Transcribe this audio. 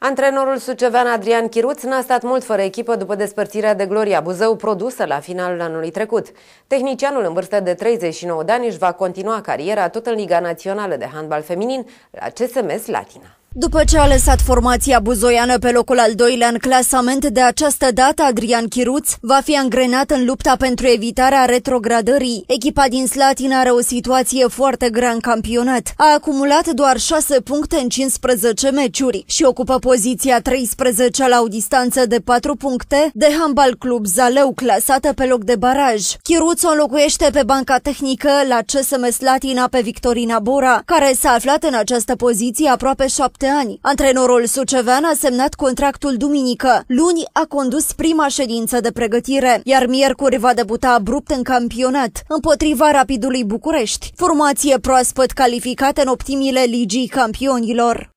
Antrenorul sucevean Adrian Chiruț n-a stat mult fără echipă după despărțirea de Gloria Buzău produsă la finalul anului trecut. Tehnicianul în vârstă de 39 de ani își va continua cariera tot în Liga Națională de Handbal Feminin la CSMS Latina. După ce a lăsat formația buzoiană pe locul al doilea în clasament, de această dată Adrian Chiruț va fi angrenat în lupta pentru evitarea retrogradării. Echipa din Slatina are o situație foarte grea în campionat. A acumulat doar 6 puncte în 15 meciuri și ocupă poziția 13 la o distanță de 4 puncte de Handball Club Zaleu, clasată pe loc de baraj. Chiruț o înlocuiește pe banca tehnică la CSM Slatina pe Victorina Bora, care s-a aflat în această poziție aproape 7 șapte ani. Antrenorul sucevean a semnat contractul duminică. Luni a condus prima ședință de pregătire, iar miercuri va debuta abrupt în campionat, împotriva Rapidului București, formație proaspăt calificată în optimile Ligii Campionilor.